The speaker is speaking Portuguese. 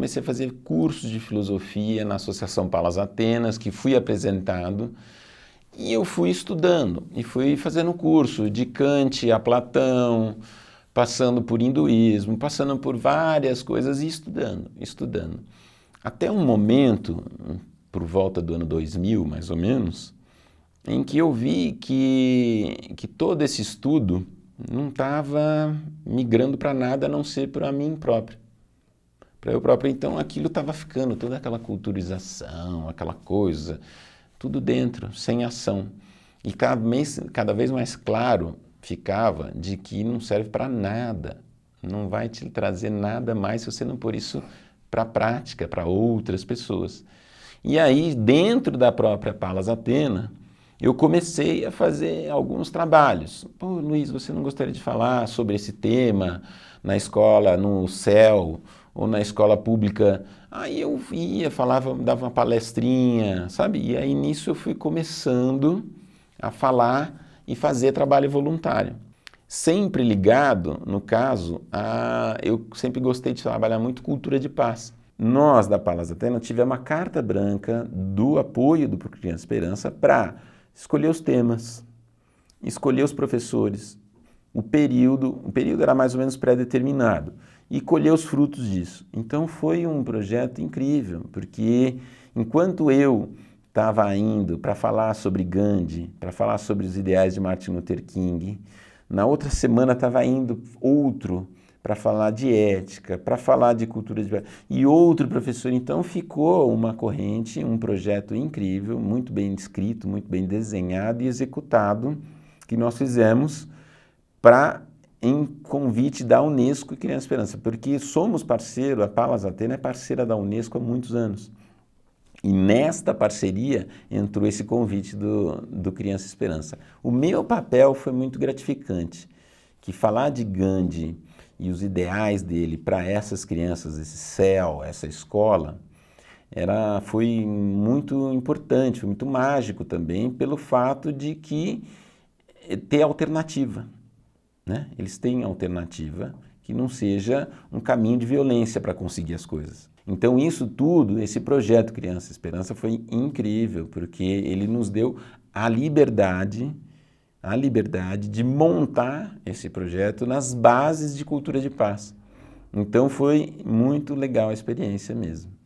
comecei a fazer cursos de filosofia na Associação Palas Atenas, que fui apresentado, e eu fui estudando e fui fazendo curso de Kant a Platão, passando por hinduísmo, passando por várias coisas e estudando, estudando. Até um momento, por volta do ano 2000, mais ou menos, em que eu vi que, que todo esse estudo não estava migrando para nada a não ser para mim próprio para eu próprio. Então aquilo estava ficando, toda aquela culturização, aquela coisa, tudo dentro, sem ação. E cada, vez cada vez mais claro ficava de que não serve para nada, não vai te trazer nada mais se você não pôr isso para a prática, para outras pessoas. E aí, dentro da própria Palas Atena, eu comecei a fazer alguns trabalhos. Pô, Luiz, você não gostaria de falar sobre esse tema na escola, no céu? ou na escola pública. Aí eu ia, falava, dava uma palestrinha, sabe? E aí nisso eu fui começando a falar e fazer trabalho voluntário. Sempre ligado, no caso, a eu sempre gostei de trabalhar muito cultura de paz. Nós da Palas Atena tivemos uma carta branca do apoio do Criança Esperança para escolher os temas, escolher os professores, o período, o período era mais ou menos pré-determinado e colher os frutos disso. Então foi um projeto incrível, porque enquanto eu estava indo para falar sobre Gandhi, para falar sobre os ideais de Martin Luther King, na outra semana estava indo outro para falar de ética, para falar de cultura de e outro professor. Então ficou uma corrente, um projeto incrível, muito bem descrito, muito bem desenhado e executado que nós fizemos para em convite da Unesco e Criança Esperança, porque somos parceiro, a Palas Atena é parceira da Unesco há muitos anos. E nesta parceria entrou esse convite do, do Criança Esperança. O meu papel foi muito gratificante, que falar de Gandhi e os ideais dele para essas crianças, esse céu, essa escola, era, foi muito importante, foi muito mágico também, pelo fato de que eh, ter alternativa. Né? Eles têm alternativa que não seja um caminho de violência para conseguir as coisas. Então, isso tudo, esse projeto Criança Esperança foi incrível, porque ele nos deu a liberdade, a liberdade de montar esse projeto nas bases de cultura de paz. Então, foi muito legal a experiência mesmo.